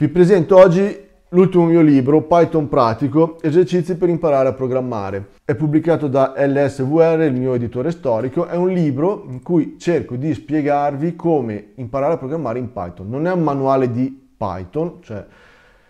Vi presento oggi l'ultimo mio libro, Python pratico, esercizi per imparare a programmare. È pubblicato da LSVR, il mio editore storico, è un libro in cui cerco di spiegarvi come imparare a programmare in Python. Non è un manuale di Python, cioè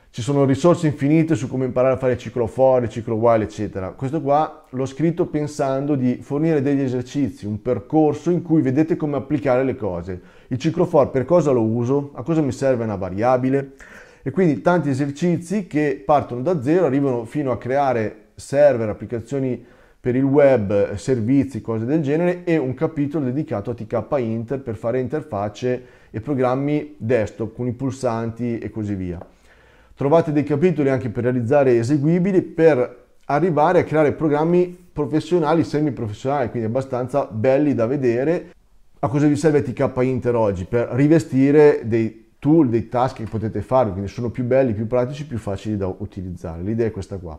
ci sono risorse infinite su come imparare a fare ciclo for, ciclo while, eccetera. Questo qua l'ho scritto pensando di fornire degli esercizi, un percorso in cui vedete come applicare le cose. Il ciclo for per cosa lo uso? A cosa mi serve una variabile? e quindi tanti esercizi che partono da zero, arrivano fino a creare server, applicazioni per il web, servizi, cose del genere e un capitolo dedicato a TK Inter per fare interfacce e programmi desktop con i pulsanti e così via. Trovate dei capitoli anche per realizzare eseguibili per arrivare a creare programmi professionali, semiprofessionali, quindi abbastanza belli da vedere. A cosa vi serve TK Inter oggi? Per rivestire dei tool, dei task che potete fare, quindi sono più belli, più pratici, più facili da utilizzare. L'idea è questa qua.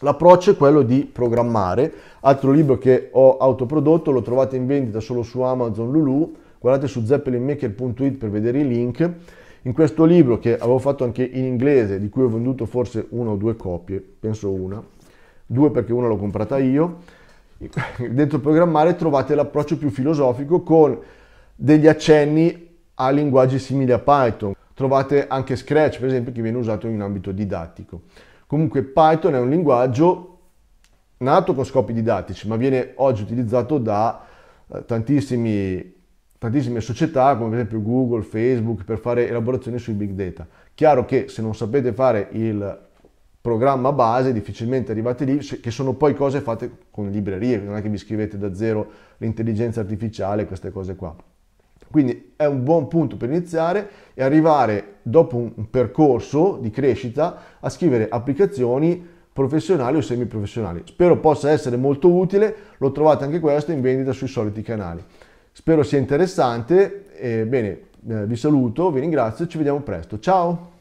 L'approccio è quello di programmare, altro libro che ho autoprodotto, lo trovate in vendita solo su Amazon Lulu, guardate su zeppelinmaker.it per vedere i link. In questo libro che avevo fatto anche in inglese, di cui ho venduto forse una o due copie, penso una, due perché una l'ho comprata io, dentro programmare trovate l'approccio più filosofico con degli accenni a linguaggi simili a Python. Trovate anche Scratch, per esempio, che viene usato in ambito didattico. Comunque Python è un linguaggio nato con scopi didattici, ma viene oggi utilizzato da eh, tantissime società, come per esempio Google, Facebook, per fare elaborazioni sui big data. Chiaro che se non sapete fare il programma base, difficilmente arrivate lì, che sono poi cose fatte con librerie, non è che vi scrivete da zero l'intelligenza artificiale, queste cose qua. Quindi è un buon punto per iniziare e arrivare dopo un percorso di crescita a scrivere applicazioni professionali o semiprofessionali. Spero possa essere molto utile, lo trovate anche questo in vendita sui soliti canali. Spero sia interessante, e bene, eh, vi saluto, vi ringrazio, e ci vediamo presto, ciao!